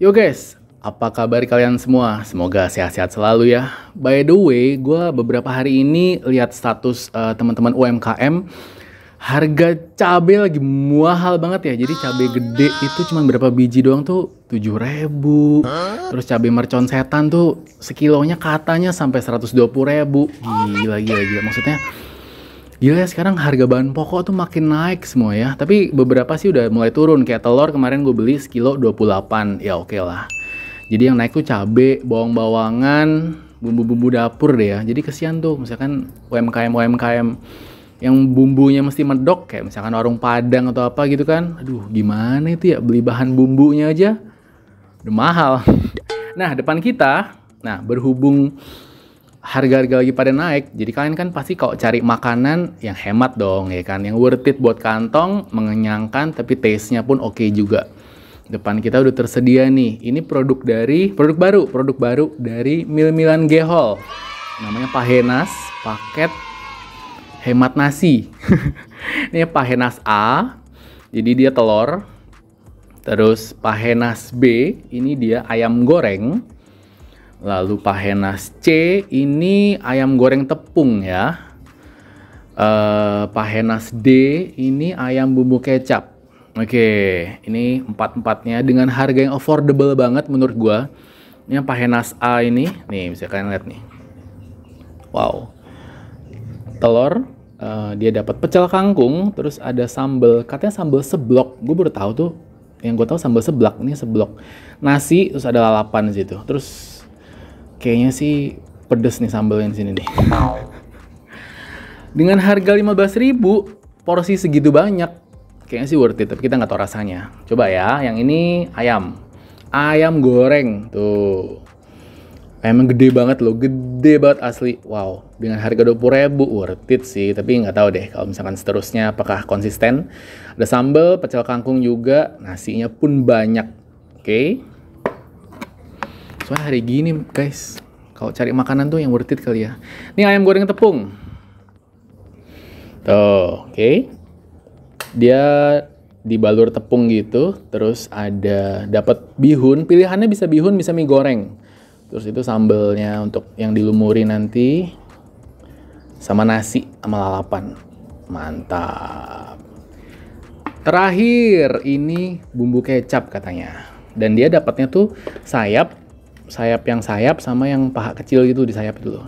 Yo guys, apa kabar kalian semua? Semoga sehat-sehat selalu ya. By the way, gue beberapa hari ini lihat status uh, teman-teman UMKM harga cabai lagi mahal banget ya. Jadi cabai gede itu cuma berapa biji doang tuh 7 ribu. Terus cabai mercon setan tuh sekilonya katanya sampai 120 ribu. Gila, gila, gila. Maksudnya gila ya sekarang harga bahan pokok tuh makin naik semua ya. Tapi beberapa sih udah mulai turun. Kayak telur kemarin gue beli sekilo 28. Ya oke okay lah. Jadi yang naik tuh cabe, bawang-bawangan, bumbu-bumbu dapur deh ya. Jadi kesian tuh misalkan UMKM-UMKM yang bumbunya mesti medok kayak misalkan warung Padang atau apa gitu kan. Aduh, gimana itu ya beli bahan bumbunya aja udah mahal. Nah, depan kita, nah berhubung harga-harga lagi pada naik, jadi kalian kan pasti kalau cari makanan yang hemat dong ya kan, yang worth it buat kantong, mengenyangkan tapi taste-nya pun oke okay juga. Depan kita udah tersedia nih, ini produk dari, produk baru, produk baru dari Mil Milan Gehol. Namanya Pahenas, paket hemat nasi. ini Pahenas A, jadi dia telur. Terus Pahenas B, ini dia ayam goreng. Lalu Pahenas C ini ayam goreng tepung ya. Uh, Pahenas D ini ayam bumbu kecap. Oke, okay, ini empat-empatnya dengan harga yang affordable banget menurut gua. Ini yang Pahenas A ini, nih bisa kalian lihat nih. Wow. Telur uh, dia dapat pecel kangkung, terus ada sambal, katanya sambal seblok. Gue baru tahu tuh yang gue tahu sambal seblak ini seblok nasi terus ada lalapan di situ terus Kayaknya sih pedes nih sambalnya di sini nih. Dengan harga 15.000, porsi segitu banyak, kayaknya sih worth it, tapi kita nggak tahu rasanya. Coba ya, yang ini ayam. Ayam goreng, tuh. Emang gede banget loh, gede banget asli. Wow, dengan harga 20 ribu worth it sih, tapi nggak tahu deh kalau misalkan seterusnya apakah konsisten. Ada sambal, pecel kangkung juga, nasinya pun banyak. Oke. Okay? Soalnya hari gini guys, kalau cari makanan tuh yang worth it kali ya. Ini ayam goreng tepung. Tuh, oke. Okay. Dia dibalur tepung gitu, terus ada dapat bihun. Pilihannya bisa bihun, bisa mie goreng. Terus itu sambelnya untuk yang dilumuri nanti sama nasi sama lalapan. Mantap. Terakhir ini bumbu kecap katanya. Dan dia dapatnya tuh sayap sayap yang sayap sama yang paha kecil gitu di sayap itu loh.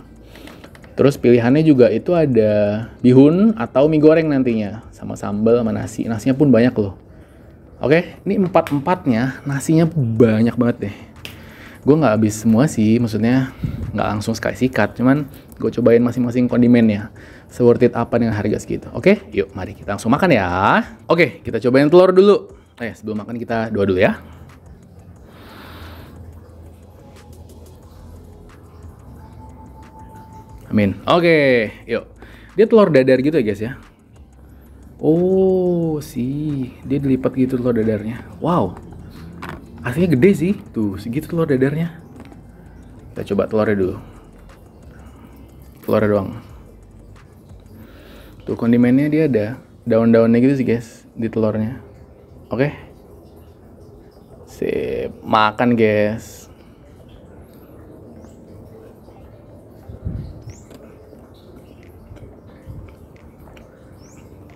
Terus pilihannya juga itu ada bihun atau mie goreng nantinya sama sambal sama nasi. Nasinya pun banyak loh. Oke, ini empat-empatnya nasinya banyak banget deh. Gue nggak habis semua sih, maksudnya nggak langsung sekali sikat. Cuman gue cobain masing-masing kondimennya. Se worth it apa dengan harga segitu. Oke, yuk mari kita langsung makan ya. Oke, kita cobain telur dulu. Eh, sebelum makan kita doa dulu ya. Amin. Oke, okay, yuk. Dia telur dadar gitu ya guys ya. Oh, sih. Dia dilipat gitu telur dadarnya. Wow. Aslinya gede sih. Tuh, segitu telur dadarnya. Kita coba telurnya dulu. Telurnya doang. Tuh, kondimennya dia ada. Daun-daunnya gitu sih guys. Di telurnya. Oke. Okay? Sip. Makan guys.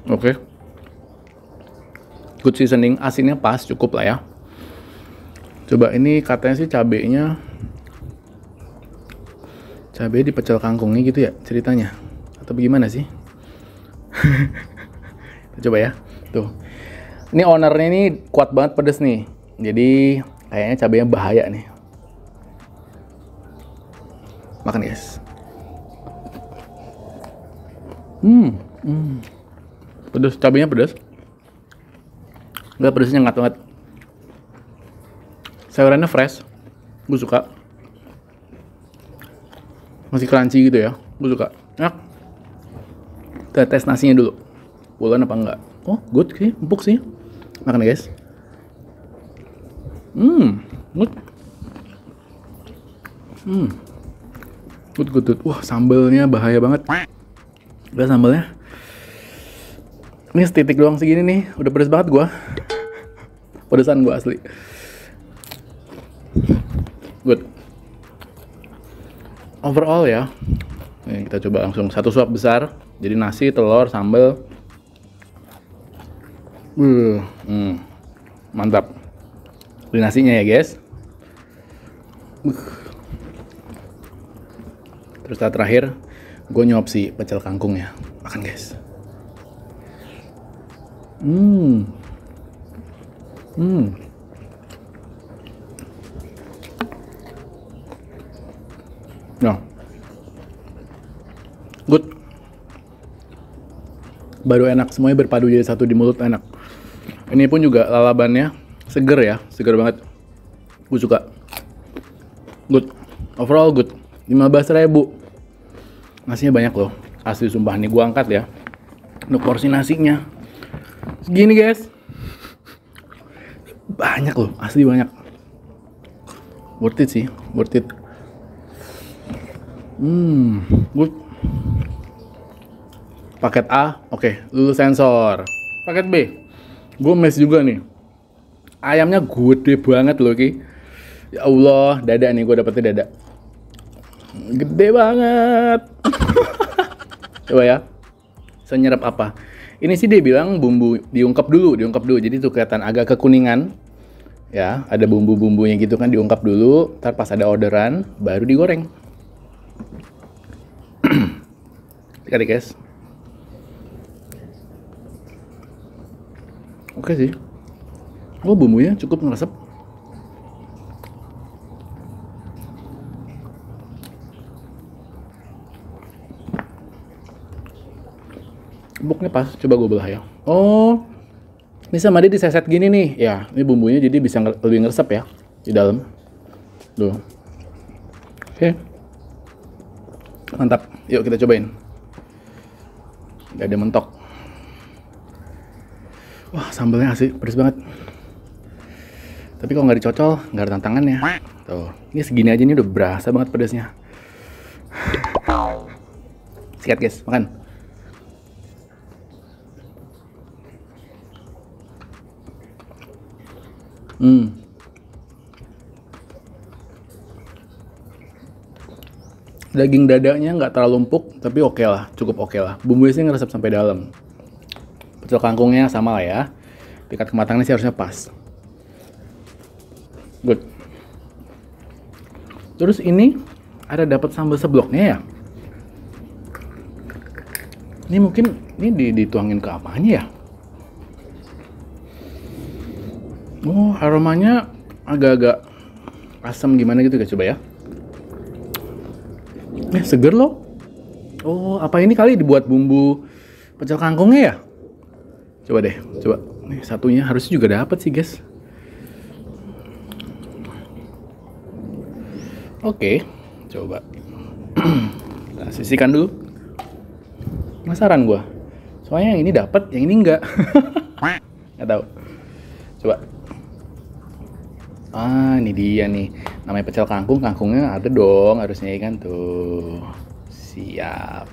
Oke. Okay. Good seasoning, asinnya pas, cukup lah ya. Coba ini katanya sih cabenya cabai pecel kangkungnya gitu ya ceritanya. Atau bagaimana sih? Coba ya. Tuh. Ini ownernya ini kuat banget pedes nih. Jadi kayaknya cabenya bahaya nih. Makan guys. Hmm. hmm pedes cabenya pedas nggak pedasnya nggak banget sayurannya fresh gue suka masih crunchy gitu ya gue suka enak kita tes nasinya dulu bulan apa enggak oh good sih empuk sih makan ya guys hmm good hmm good good good wah sambelnya bahaya banget udah sambalnya ini setitik doang segini nih, udah pedes banget gua. Pedesan gua asli. Good. Overall ya. ini kita coba langsung satu suap besar. Jadi nasi, telur, sambal. Uh, hmm, mantap. Ini nasinya ya, guys. Uh. Terus saat terakhir, gue nyuap si pecel kangkung ya. Makan guys. Hmm. Hmm. ya, Good. Baru enak semuanya berpadu jadi satu di mulut enak. Ini pun juga lalabannya seger ya, seger banget. Gue suka. Good. Overall good. 15 ribu. Nasinya banyak loh. Asli sumpah nih gue angkat ya. Untuk porsi nasinya segini guys banyak loh asli banyak worth it sih worth it hmm good paket A oke okay, lulus sensor paket B gue mes juga nih ayamnya gede banget loh ki ya Allah dada nih gue dapetnya dada gede banget coba ya senyerap apa ini sih dia bilang bumbu diungkap dulu, diungkap dulu. Jadi tuh kelihatan agak kekuningan. Ya, ada bumbu-bumbunya gitu kan diungkap dulu, ntar pas ada orderan baru digoreng. Sekali guys. Oke sih. Oh bumbunya cukup ngeresep. Facebooknya pas coba gue belah ya oh ini sama dia diseset gini nih ya ini bumbunya jadi bisa nger lebih ngeresep ya di dalam tuh oke mantap yuk kita cobain gak ada mentok wah sambalnya asik pedes banget tapi kalau nggak dicocol nggak ada tantangannya tuh ini segini aja ini udah berasa banget pedesnya sikat guys makan Hmm. Daging dadanya nggak terlalu empuk, tapi oke okay lah, cukup oke okay lah. Bumbunya sih ngeresep sampai dalam. Pecel kangkungnya sama lah ya. Tingkat kematangannya sih harusnya pas. Good. Terus ini ada dapat sambal sebloknya ya. Ini mungkin ini dituangin ke apanya ya? oh aromanya agak-agak asam gimana gitu guys coba ya eh seger loh oh apa ini kali dibuat bumbu pecel kangkungnya ya coba deh coba nih satunya harusnya juga dapat sih guys oke okay, coba nah, sisihkan dulu penasaran gua soalnya yang ini dapat yang ini enggak Enggak tahu coba Ah, ini dia nih. Namanya pecel kangkung, kangkungnya ada dong harusnya ikan iya tuh. Siap.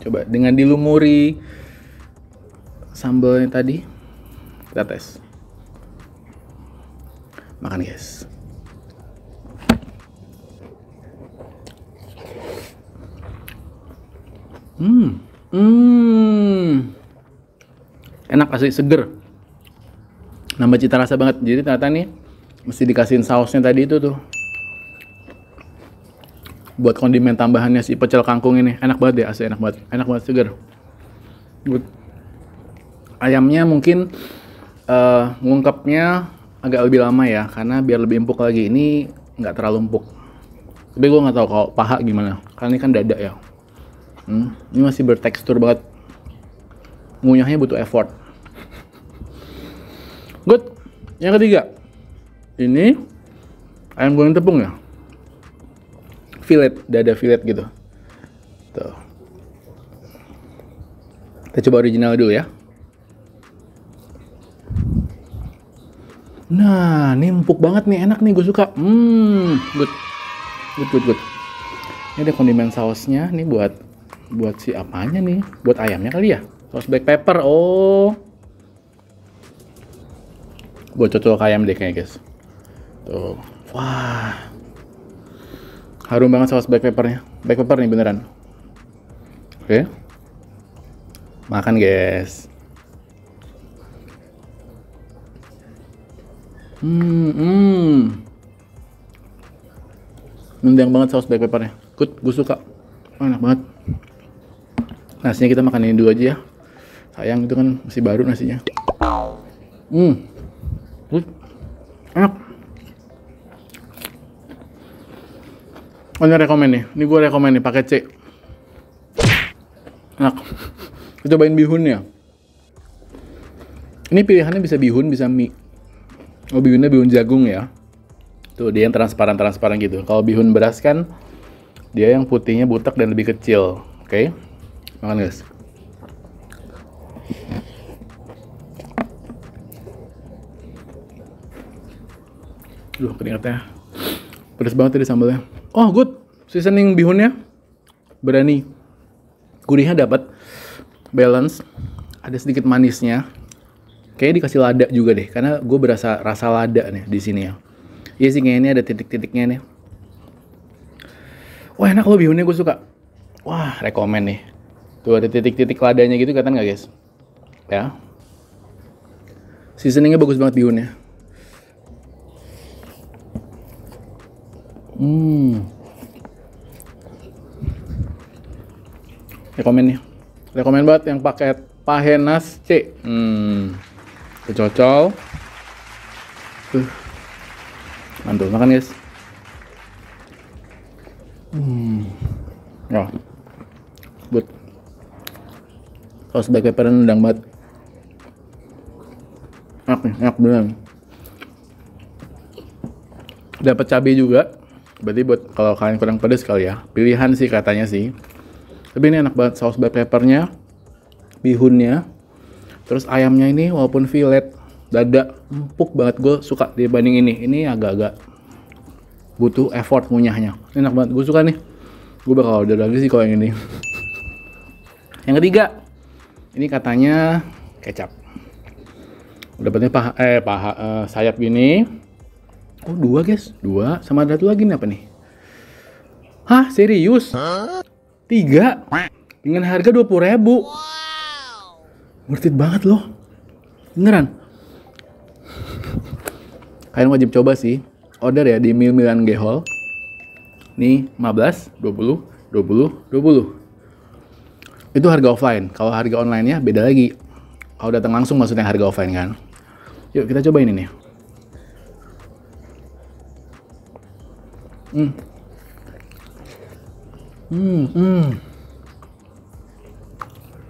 Coba dengan dilumuri sambalnya tadi. Kita tes. Makan, guys. Hmm. Hmm. Enak asli seger nambah cita rasa banget jadi ternyata nih mesti dikasihin sausnya tadi itu tuh buat kondimen tambahannya si pecel kangkung ini enak banget ya asli enak banget enak banget segar good ayamnya mungkin uh, ngungkapnya agak lebih lama ya karena biar lebih empuk lagi ini nggak terlalu empuk tapi gue nggak tahu kalau paha gimana karena ini kan dada ya hmm, ini masih bertekstur banget ngunyahnya butuh effort Good. Yang ketiga, ini ayam goreng tepung ya. Filet, dada fillet gitu. Tuh. Kita coba original dulu ya. Nah, ini empuk banget nih, enak nih, gue suka. Hmm, good, good, good, good. Ini ada kondimen sausnya, nih buat buat si apanya nih? Buat ayamnya kali ya? Saus black pepper. Oh, buat cocok ayam deh kayaknya guys tuh wah harum banget saus black peppernya black pepper nih beneran oke makan guys hmm hmm nendang banget saus black peppernya good gue suka enak banget nasinya kita makan ini dulu aja ya sayang itu kan masih baru nasinya hmm terus enak oh, ini rekomen nih ini gue rekomen nih pakai C enak kita cobain bihunnya ini pilihannya bisa bihun bisa mie oh bihunnya bihun jagung ya tuh dia yang transparan transparan gitu kalau bihun beras kan dia yang putihnya butek dan lebih kecil oke okay? makan guys Duh keringatnya. Pedas banget tadi sambalnya. Oh good. Seasoning bihunnya berani. Gurihnya dapat balance. Ada sedikit manisnya. Kayaknya dikasih lada juga deh. Karena gue berasa rasa lada nih di sini ya. Iya sih kayaknya ini ada titik-titiknya nih. Wah enak loh bihunnya gue suka. Wah rekomen nih. Tuh ada titik-titik ladanya gitu kata nggak guys? Ya. Seasoningnya bagus banget bihunnya. Hmm. Rekomen nih. Rekomen banget yang paket Pahenas C. Hmm. Kecocol. Uh. Mantul makan, guys. Hmm. Ya. Oh. Kalau sebagai parent nendang banget. Enak nih, enak beneran. Dapat cabai juga berarti buat kalau kalian kurang pedas kali ya pilihan sih katanya sih tapi ini enak banget saus black peppernya bihunnya terus ayamnya ini walaupun fillet dada empuk banget gue suka dibanding ini ini agak-agak butuh effort ngunyahnya enak banget gue suka nih gue bakal order lagi sih kalau yang ini yang ketiga ini katanya kecap dapatnya paha eh paha eh, sayap gini Oh dua guys, dua sama ada satu lagi nih apa nih? Hah serius? Tiga dengan harga dua puluh ribu. Wow. Worth it banget loh, beneran. Kalian wajib coba sih, order ya di Mil Milan Gehol. Nih 15, 20, 20, 20. Itu harga offline. Kalau harga online-nya beda lagi. Kalau datang langsung maksudnya harga offline kan. Yuk kita coba ini nih. Hmm. Hmm, hmm.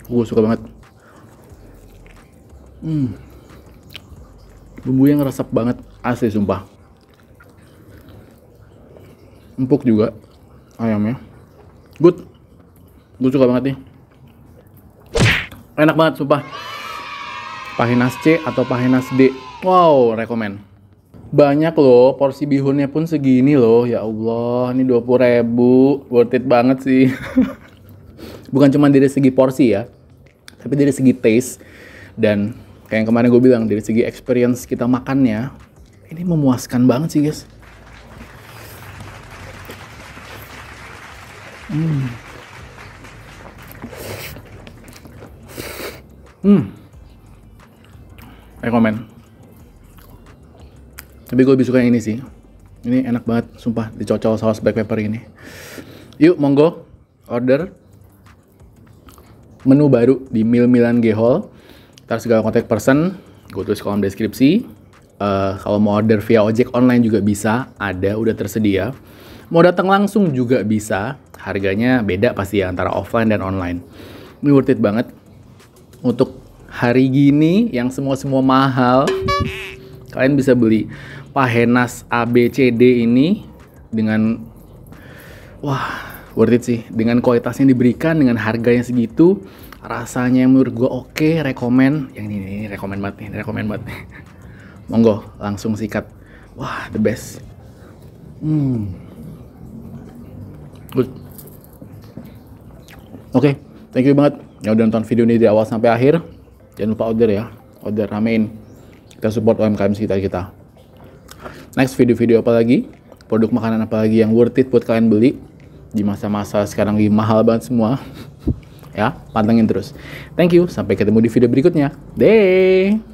Gue uh, suka banget. Hmm. bumbu yang ngeresap banget, asli sumpah. Empuk juga ayamnya. Good. Gue suka banget nih. Enak banget sumpah. Pahinas C atau Pahinas D. Wow, rekomend banyak loh porsi bihunnya pun segini loh ya Allah ini 20 ribu worth it banget sih bukan cuma dari segi porsi ya tapi dari segi taste dan kayak yang kemarin gue bilang dari segi experience kita makannya ini memuaskan banget sih guys hmm hmm tapi gue lebih suka yang ini sih ini enak banget sumpah dicocol saus black pepper ini yuk monggo order menu baru di Mil Milan Gehol terus segala kontak person gue tulis kolom deskripsi uh, kalau mau order via ojek online juga bisa ada udah tersedia mau datang langsung juga bisa harganya beda pasti ya antara offline dan online ini worth it banget untuk hari gini yang semua-semua mahal, kalian bisa beli Pahenas ABCD ini dengan wah worth it sih dengan kualitasnya yang diberikan dengan harganya segitu rasanya menurut gue oke okay, rekomend yang ini, ini rekomend banget nih rekomend banget nih. monggo langsung sikat wah the best hmm good oke okay, thank you banget yang udah nonton video ini dari awal sampai akhir jangan lupa order ya order ramein kita support UMKM sekitar kita next video-video apa lagi produk makanan apa lagi yang worth it buat kalian beli di masa-masa sekarang lagi mahal banget semua ya pantengin terus thank you sampai ketemu di video berikutnya deh